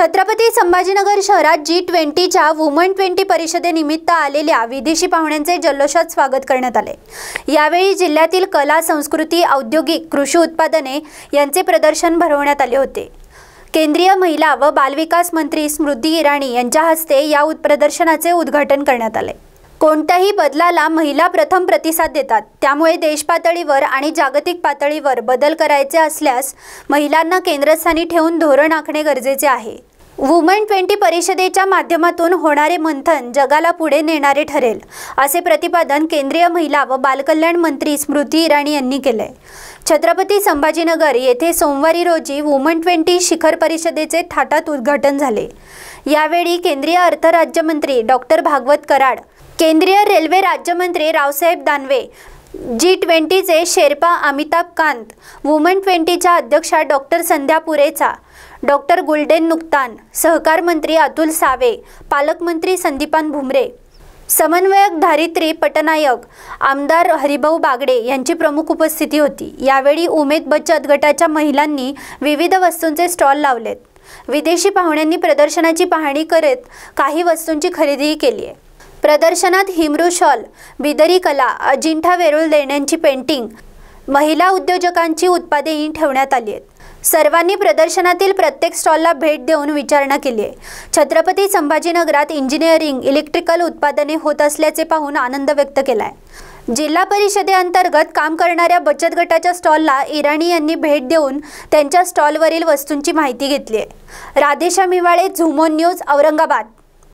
छत्रपती संभाजीनगर शहरात जी ट्वेंटीच्या woman twenty परिषदेनिमित्त आलेल्या विदेशी पाहुण्यांचे जल्लोषात स्वागत करण्यात आले यावेळी जिल्ह्यातील कला संस्कृती औद्योगिक कृषी उत्पादने यांचे प्रदर्शन भरवण्यात आले होते केंद्रीय महिला व बालविकास मंत्री स्मृती इराणी यांच्या हस्ते या प्रदर्शनाचे उद्घाटन करण्यात आले कोणत्याही बदलाला महिला प्रथम प्रतिसाद देतात त्यामुळे देशपातळीवर आणि जागतिक पातळीवर बदल करायचे असल्यास महिलांना केंद्रस्थानी ठेवून धोरण आखणे गरजेचे आहे वुमेन ट्वेंटी परिषदेच्या माध्यमातून होणारे मंथन जगाला पुढे नेणारे ठरेल असे प्रतिपादन केंद्रीय महिला व बालकल्याण मंत्री स्मृती इराणी यांनी केले छत्रपती संभाजीनगर येथे सोमवारी रोजी वुमन ट्वेंटी शिखर परिषदेचे थाटात उद्घाटन झाले यावेळी केंद्रीय अर्थ राज्यमंत्री डॉक्टर भागवत कराड केंद्रीय रेल्वे राज्यमंत्री रावसाहेब दानवे जी ट्वेंटीचे शेर्पा अमिताभ कांत वुमन ट्वेंटीच्या अध्यक्षा डॉक्टर संध्या पुरेचा डॉक्टर गुल्डेन नुकतान सहकार मंत्री अतुल सावे पालकमंत्री संदीपान भुमरे समन्वयक धारित्री पटनायक आमदार हरिभाऊ बागडे यांची प्रमुख उपस्थिती होती यावेळी उमेद बचत गटाच्या महिलांनी विविध वस्तूंचे स्टॉल लावलेत विदेशी पाहुण्यांनी प्रदर्शनाची पाहणी करत काही वस्तूंची खरेदीही केली आहे प्रदर्शनात हिमरू शॉल बिदरी कला अजिंठा वेरूळ देण्यांची पेंटिंग महिला उद्योजकांची उत्पादनेही ठेवण्यात आली आहेत सर्वांनी प्रदर्शनातील प्रत्येक स्टॉलला भेट देऊन विचारणा केली आहे छत्रपती संभाजीनगरात इंजिनिअरिंग इलेक्ट्रिकल उत्पादने होत असल्याचे पाहून आनंद व्यक्त केला आहे जिल्हा परिषदेअंतर्गत काम करणाऱ्या बचत गटाच्या स्टॉलला इराणी यांनी भेट देऊन त्यांच्या स्टॉलवरील वस्तूंची माहिती घेतली आहे राधेशा मिवाळे झुमोन न्यूज औरंगाबाद